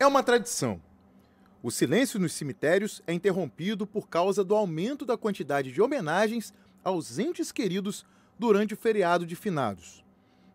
É uma tradição. O silêncio nos cemitérios é interrompido por causa do aumento da quantidade de homenagens aos entes queridos durante o feriado de finados.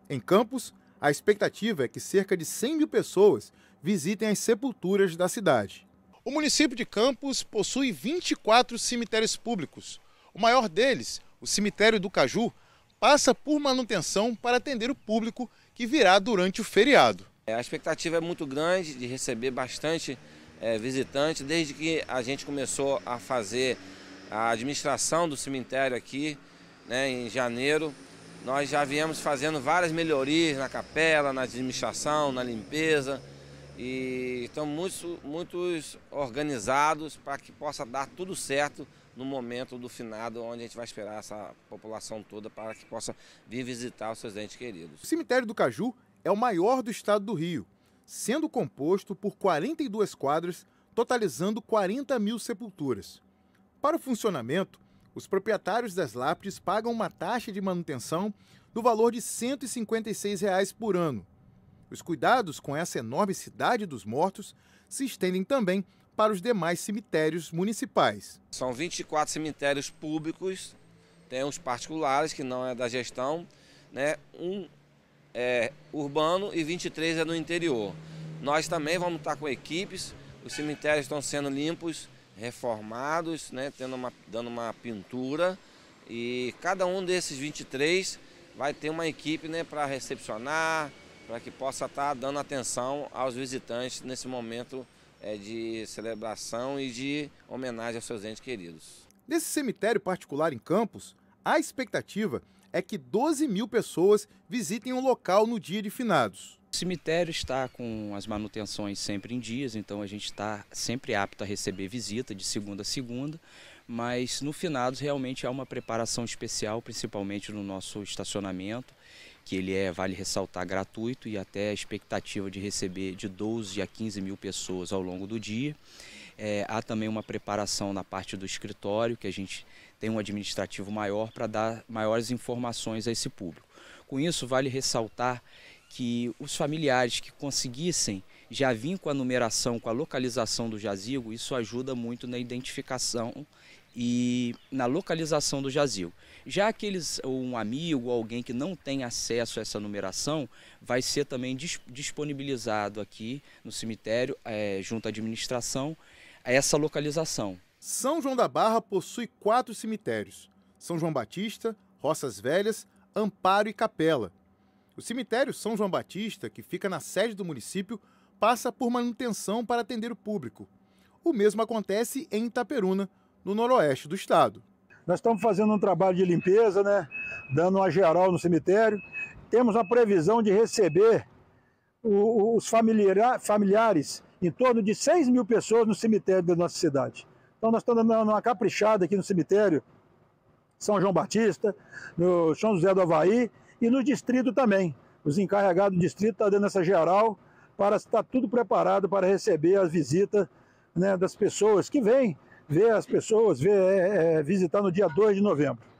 Em Campos, a expectativa é que cerca de 100 mil pessoas visitem as sepulturas da cidade. O município de Campos possui 24 cemitérios públicos. O maior deles, o cemitério do Caju, passa por manutenção para atender o público que virá durante o feriado. É, a expectativa é muito grande de receber bastante é, visitante. Desde que a gente começou a fazer a administração do cemitério aqui, né, em janeiro, nós já viemos fazendo várias melhorias na capela, na administração, na limpeza. E estamos muito, muito organizados para que possa dar tudo certo no momento do finado, onde a gente vai esperar essa população toda para que possa vir visitar os seus entes queridos. O cemitério do Caju é o maior do estado do Rio, sendo composto por 42 quadras, totalizando 40 mil sepulturas. Para o funcionamento, os proprietários das lápides pagam uma taxa de manutenção do valor de R$ 156 reais por ano. Os cuidados com essa enorme cidade dos mortos se estendem também para os demais cemitérios municipais. São 24 cemitérios públicos, tem os particulares, que não é da gestão, né? um é urbano e 23 é no interior. Nós também vamos estar com equipes, os cemitérios estão sendo limpos, reformados, né, tendo uma, dando uma pintura e cada um desses 23 vai ter uma equipe né, para recepcionar, para que possa estar tá dando atenção aos visitantes nesse momento é, de celebração e de homenagem aos seus entes queridos. Nesse cemitério particular em Campos, a expectativa é que 12 mil pessoas visitem o local no dia de finados. O cemitério está com as manutenções sempre em dias, então a gente está sempre apto a receber visita de segunda a segunda, mas no finados realmente há uma preparação especial, principalmente no nosso estacionamento, que ele é, vale ressaltar, gratuito e até a expectativa de receber de 12 a 15 mil pessoas ao longo do dia. É, há também uma preparação na parte do escritório, que a gente tem um administrativo maior para dar maiores informações a esse público. Com isso, vale ressaltar que os familiares que conseguissem já vir com a numeração, com a localização do jazigo, isso ajuda muito na identificação e na localização do jazigo. Já aqueles, um amigo, ou alguém que não tem acesso a essa numeração, vai ser também disponibilizado aqui no cemitério, é, junto à administração, essa localização. São João da Barra possui quatro cemitérios: São João Batista, Roças Velhas, Amparo e Capela. O cemitério São João Batista, que fica na sede do município, passa por manutenção para atender o público. O mesmo acontece em Itaperuna, no noroeste do estado. Nós estamos fazendo um trabalho de limpeza, né? dando uma geral no cemitério. Temos a previsão de receber os familiares, em torno de 6 mil pessoas no cemitério da nossa cidade. Então nós estamos dando uma caprichada aqui no cemitério São João Batista, no São José do Havaí e no distrito também. Os encarregados do distrito estão tá dando essa geral para estar tudo preparado para receber as visitas né, das pessoas que vêm ver as pessoas, ver, é, é visitar no dia 2 de novembro.